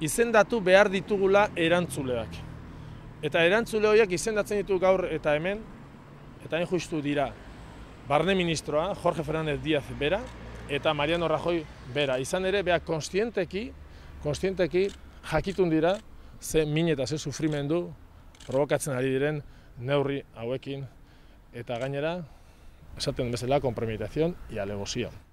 izendatu behar ditugula erantzuleak. Eta erantzule horiek izendatzen ditu gaur eta hemen, eta hain dira, barne ministroa, Jorge Fernández Díaz bera, eta Mariano Rajoy bera. Izan ere, beha, konstienteki, konstienteki jakitun dira, ze min eta ze sufrimendu provokatzen ari diren neurri hauekin, eta gainera, esaten bezala, kompromitazioan i